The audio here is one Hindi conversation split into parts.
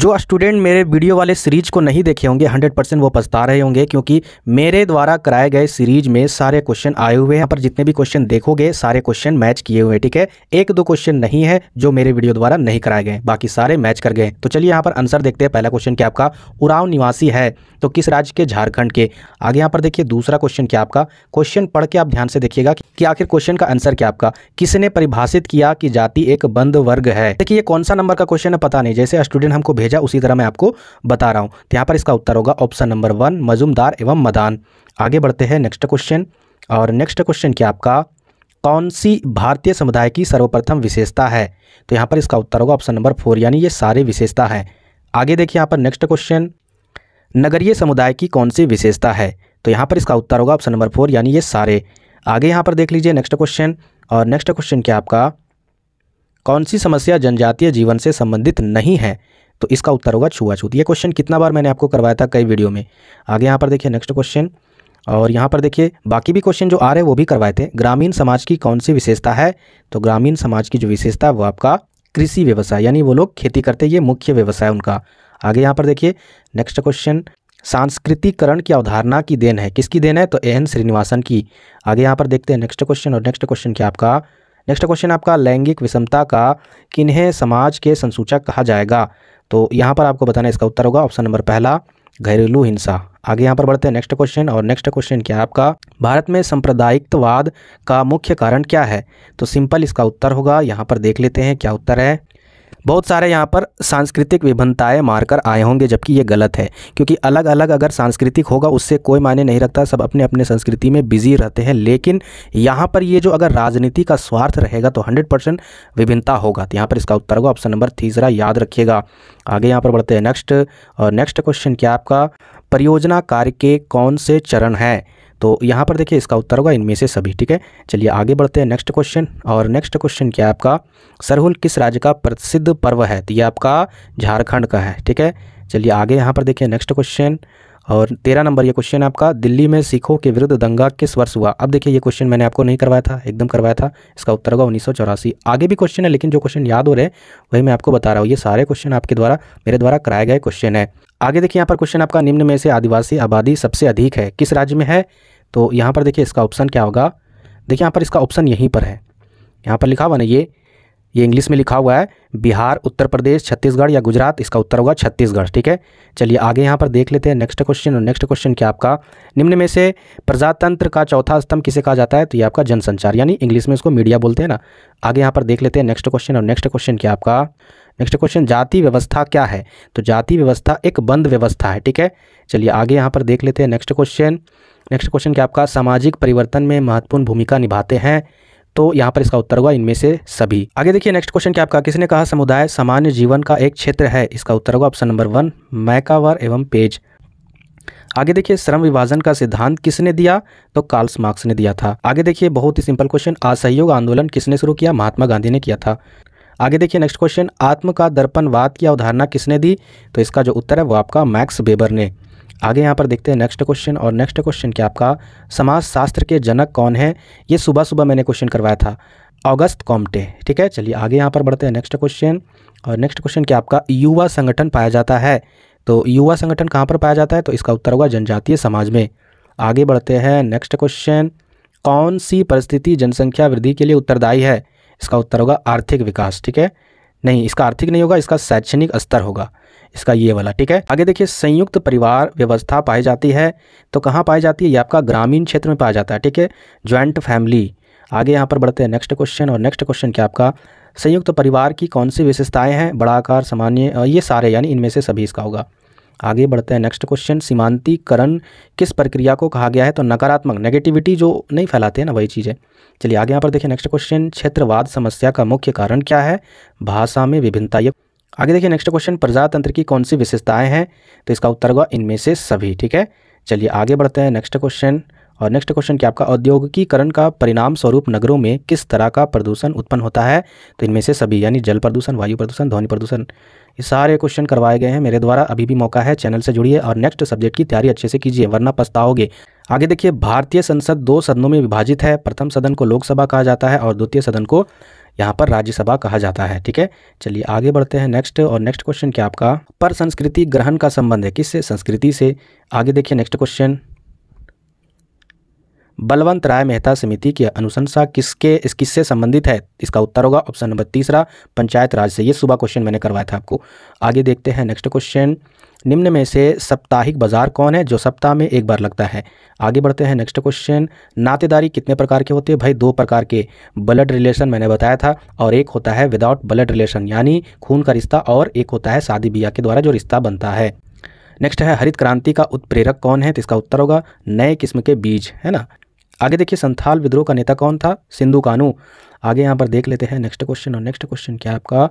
जो स्टूडेंट मेरे वीडियो वाले सीरीज को नहीं देखे होंगे 100 परसेंट वो पछता रहे होंगे क्योंकि मेरे द्वारा कराए गए सीरीज में सारे क्वेश्चन आए हुए हैं पर जितने भी क्वेश्चन देखोगे सारे क्वेश्चन मैच किए हुए हैं ठीक है एक दो क्वेश्चन नहीं है जो मेरे वीडियो द्वारा नहीं कराए गए बाकी सारे मैच कर गए तो चलिए यहाँ पर आंसर देखते हैं पहला क्वेश्चन क्या आपका उराव निवासी है तो किस राज्य के झारखंड के आगे यहाँ पर देखिए दूसरा क्वेश्चन क्या आपका क्वेश्चन पढ़ के आप ध्यान से देखिएगा कि आखिर क्वेश्चन का आंसर क्या आपका किसने परिभाषित किया कि जाति एक बंद वर्ग है देखिए कौन सा नंबर का क्वेश्चन है पता नहीं जैसे स्टूडेंट हमको भेज भेजा उसी तरह मैं आपको बता रहा हूँ तो यहाँ पर इसका उत्तर होगा ऑप्शन नंबर वन मजुमदार एवं मदान आगे बढ़ते हैं नेक्स्ट क्वेश्चन और नेक्स्ट क्वेश्चन क्या आपका कौन सी भारतीय समुदाय की सर्वप्रथम विशेषता है तो यहाँ पर इसका उत्तर होगा ऑप्शन नंबर फोर यानी ये सारे विशेषता है आगे देखिए यहाँ पर नेक्स्ट क्वेश्चन नगरीय समुदाय की कौन सी विशेषता है तो यहाँ पर इसका उत्तर होगा ऑप्शन नंबर फोर यानी ये सारे आगे यहाँ पर देख लीजिए नेक्स्ट क्वेश्चन और नेक्स्ट क्वेश्चन क्या आपका कौन सी समस्या जनजातीय जीवन से संबंधित नहीं है तो इसका उत्तर होगा छुआछूत ये क्वेश्चन कितना बार मैंने आपको करवाया था कई वीडियो में आगे यहाँ पर देखिए नेक्स्ट क्वेश्चन और यहाँ पर देखिए बाकी भी क्वेश्चन जो आ रहे हैं वो भी करवाए थे ग्रामीण समाज की कौन सी विशेषता है तो ग्रामीण समाज की जो विशेषता है वो आपका कृषि व्यवसाय यानी वो लोग खेती करते ये मुख्य व्यवसाय उनका आगे यहाँ पर देखिए नेक्स्ट क्वेश्चन सांस्कृतिकरण की अवधारणा की देन है किसकी देन है तो एन श्रीनिवासन की आगे यहाँ पर देखते हैं नेक्स्ट क्वेश्चन और नेक्स्ट क्वेश्चन क्या आपका नेक्स्ट क्वेश्चन आपका लैंगिक विषमता का किन्हें समाज के संसूचक कहा जाएगा तो यहाँ पर आपको बताना इसका उत्तर होगा ऑप्शन नंबर पहला घरेलू हिंसा आगे यहाँ पर बढ़ते हैं नेक्स्ट क्वेश्चन और नेक्स्ट क्वेश्चन क्या है आपका भारत में सांप्रदायिकवाद का मुख्य कारण क्या है तो सिंपल इसका उत्तर होगा यहाँ पर देख लेते हैं क्या उत्तर है बहुत सारे यहाँ पर सांस्कृतिक विभिन्नताएं मारकर आए होंगे जबकि ये गलत है क्योंकि अलग अलग अगर सांस्कृतिक होगा उससे कोई मायने नहीं रखता सब अपने अपने संस्कृति में बिजी रहते हैं लेकिन यहाँ पर ये जो अगर राजनीति का स्वार्थ रहेगा तो हंड्रेड परसेंट विभिन्नता होगा तो यहाँ पर इसका उत्तर होगा ऑप्शन नंबर तीसरा याद रखिएगा आगे यहाँ पर बढ़ते हैं नेक्स्ट और नेक्स्ट क्वेश्चन क्या आपका परियोजना कार्य के कौन से चरण हैं तो यहाँ पर देखिए इसका उत्तर होगा इनमें से सभी ठीक है चलिए आगे बढ़ते हैं नेक्स्ट क्वेश्चन और नेक्स्ट क्वेश्चन क्या है आपका सरहुल किस राज्य का प्रसिद्ध पर्व है तो ये आपका झारखंड का है ठीक है चलिए आगे यहाँ पर देखिए नेक्स्ट क्वेश्चन और तेरह नंबर ये क्वेश्चन आपका दिल्ली में सिखों के विरुद्ध दंगा किस वर्ष हुआ अब देखिए ये क्वेश्चन मैंने आपको नहीं करवाया था एकदम करवाया था इसका उत्तर होगा उन्नीस आगे भी क्वेश्चन है लेकिन जो क्वेश्चन याद हो रहे वही मैं आपको बता रहा हूँ ये सारे क्वेश्चन आपके द्वारा मेरे द्वारा कराए गए क्वेश्चन है आगे देखिए यहाँ पर क्वेश्चन आपका निम्न में से आदिवासी आबादी सबसे अधिक है किस राज्य में है तो यहाँ पर देखिए इसका ऑप्शन क्या होगा देखिए यहाँ पर इसका ऑप्शन यहीं पर है यहाँ पर लिखा हुआ ना ये ये इंग्लिश में लिखा हुआ है बिहार उत्तर प्रदेश छत्तीसगढ़ या गुजरात इसका उत्तर होगा छत्तीसगढ़ ठीक है चलिए आगे यहाँ पर देख लेते हैं नेक्स्ट क्वेश्चन और नेक्स्ट क्वेश्चन क्या आपका निम्न में से प्रजातंत्र का चौथा स्तंभ किसे कहा जाता है तो ये आपका जनसंचार यानी इंग्लिश में इसको मीडिया बोलते हैं ना आगे यहाँ पर देख लेते हैं नेक्स्ट क्वेश्चन और नेक्स्ट क्वेश्चन क्या आपका नेक्स्ट क्वेश्चन जाति व्यवस्था क्या है तो जाति व्यवस्था एक बंद व्यवस्था है ठीक है चलिए आगे यहाँ पर देख लेते हैं नेक्स्ट क्वेश्चन नेक्स्ट क्वेश्चन क्या आपका सामाजिक परिवर्तन में महत्वपूर्ण भूमिका निभाते हैं तो यहाँ पर इसका उत्तर हुआ इनमें से सभी आगे देखिए नेक्स्ट क्वेश्चन क्या आपका किसने कहा समुदाय सामान्य जीवन का एक क्षेत्र है इसका उत्तर हुआ ऑप्शन नंबर वन मैकावर एवं पेज आगे देखिए श्रम विभाजन का सिद्धांत किसने दिया तो कार्ल्स मार्क्स ने दिया था आगे देखिए बहुत ही सिंपल क्वेश्चन असहयोग आंदोलन किसने शुरू किया महात्मा गांधी ने किया था आगे देखिए नेक्स्ट क्वेश्चन आत्म का दर्पणवाद की अवधारणा किसने दी तो इसका जो उत्तर है वो आपका मैक्स बेबर ने आगे यहाँ पर देखते हैं नेक्स्ट क्वेश्चन और नेक्स्ट क्वेश्चन क्या आपका समाज शास्त्र के जनक कौन है ये सुबह सुबह मैंने क्वेश्चन करवाया था अगस्त कॉम्टे ठीक है चलिए आगे यहाँ पर बढ़ते हैं नेक्स्ट क्वेश्चन और नेक्स्ट क्वेश्चन क्या आपका युवा संगठन पाया जाता है तो युवा संगठन कहाँ पर पाया जाता है तो इसका उत्तर होगा जनजातीय समाज में आगे बढ़ते हैं नेक्स्ट क्वेश्चन कौन सी परिस्थिति जनसंख्या वृद्धि के लिए उत्तरदायी है इसका उत्तर होगा आर्थिक विकास ठीक है नहीं इसका आर्थिक नहीं होगा इसका शैक्षणिक स्तर होगा इसका ये वाला ठीक है आगे देखिए संयुक्त परिवार व्यवस्था पाई जाती है तो कहाँ पाई जाती है ये आपका ग्रामीण क्षेत्र में पाया जाता है ठीक है ज्वाइंट फैमिली आगे यहाँ पर बढ़ते हैं नेक्स्ट क्वेश्चन और नेक्स्ट क्वेश्चन क्या आपका संयुक्त परिवार की कौन सी विशेषताएं हैं बड़ा आकार सामान्य ये सारे यानी इनमें से सभी इसका होगा आगे बढ़ते हैं नेक्स्ट क्वेश्चन सीमांतीकरण किस प्रक्रिया को कहा गया है तो नकारात्मक नेगेटिविटी जो नहीं फैलाते हैं ना वही चीज़ है चलिए आगे यहाँ पर देखिए नेक्स्ट क्वेश्चन क्षेत्रवाद समस्या का मुख्य कारण क्या है भाषा में विभिन्नता ये आगे देखिए नेक्स्ट क्वेश्चन प्रजातंत्र की कौन सी विशेषताएँ हैं तो इसका उत्तर होगा इनमें से सभी ठीक है चलिए आगे बढ़ते हैं नेक्स्ट क्वेश्चन और नेक्स्ट क्वेश्चन क्या आपका औद्योगिकीकरण का परिणाम स्वरूप नगरों में किस तरह का प्रदूषण उत्पन्न होता है तो इनमें से सभी यानी जल प्रदूषण वायु प्रदूषण ध्वनि प्रदूषण ये सारे क्वेश्चन करवाए गए हैं मेरे द्वारा अभी भी मौका है चैनल से जुड़िए और नेक्स्ट सब्जेक्ट की तैयारी अच्छे से कीजिए वरना पछताओगे आगे देखिए भारतीय संसद दो सदनों में विभाजित है प्रथम सदन को लोकसभा कहा जाता है और द्वितीय सदन को यहाँ पर राज्यसभा कहा जाता है ठीक है चलिए आगे बढ़ते हैं नेक्स्ट और नेक्स्ट क्वेश्चन क्या आपका पर संस्कृति ग्रहण का संबंध है किससे संस्कृति से आगे देखिए नेक्स्ट क्वेश्चन बलवंत राय मेहता समिति की अनुशंसा किसके इस किससे संबंधित है इसका उत्तर होगा ऑप्शन नंबर तीसरा पंचायत राज से ये सुबह क्वेश्चन मैंने करवाया था आपको आगे देखते हैं नेक्स्ट क्वेश्चन निम्न में से साप्ताहिक बाजार कौन है जो सप्ताह में एक बार लगता है आगे बढ़ते हैं नेक्स्ट क्वेश्चन नातेदारी कितने प्रकार के होते हैं भाई दो प्रकार के ब्लड रिलेशन मैंने बताया था और एक होता है विदाउट ब्लड रिलेशन यानी खून का रिश्ता और एक होता है शादी ब्याह के द्वारा जो रिश्ता बनता है नेक्स्ट है हरित क्रांति का उत्प्रेरक कौन है तो इसका उत्तर होगा नए किस्म के बीज है ना आगे देखिए संथाल विद्रोह का नेता कौन था सिंधु कानू आगे यहाँ पर देख लेते हैं नेक्स्ट क्वेश्चन और नेक्स्ट क्वेश्चन क्या आपका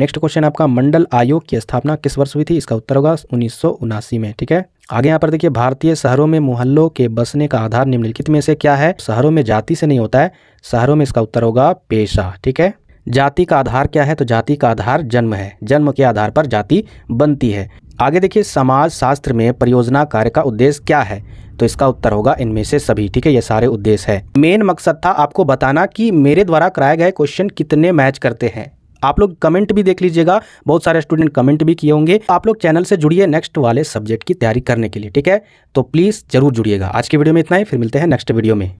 नेक्स्ट क्वेश्चन आपका मंडल आयोग की स्थापना किस वर्ष हुई थी इसका उत्तर होगा उन्नीस में ठीक है आगे यहाँ पर देखिए भारतीय शहरों में मोहल्लों के बसने का आधार निम्नलिखित में से क्या है शहरों में जाति से नहीं होता है शहरों में इसका उत्तर होगा पेशा ठीक है जाति का आधार क्या है तो जाति का आधार जन्म है जन्म के आधार पर जाति बनती है आगे देखिए समाज शास्त्र में परियोजना कार्य का उद्देश्य क्या है तो इसका उत्तर होगा इनमें से सभी ठीक है ये सारे उद्देश्य है मेन मकसद था आपको बताना कि मेरे द्वारा कराए गए क्वेश्चन कितने मैच करते हैं आप लोग कमेंट भी देख लीजिएगा बहुत सारे स्टूडेंट कमेंट भी किए होंगे आप लोग चैनल से जुड़िए नेक्स्ट वाले सब्जेक्ट की तैयारी करने के लिए ठीक है तो प्लीज़ जरूर जुड़िएगा आज की वीडियो में इतना ही फिर मिलते हैं नेक्स्ट वीडियो में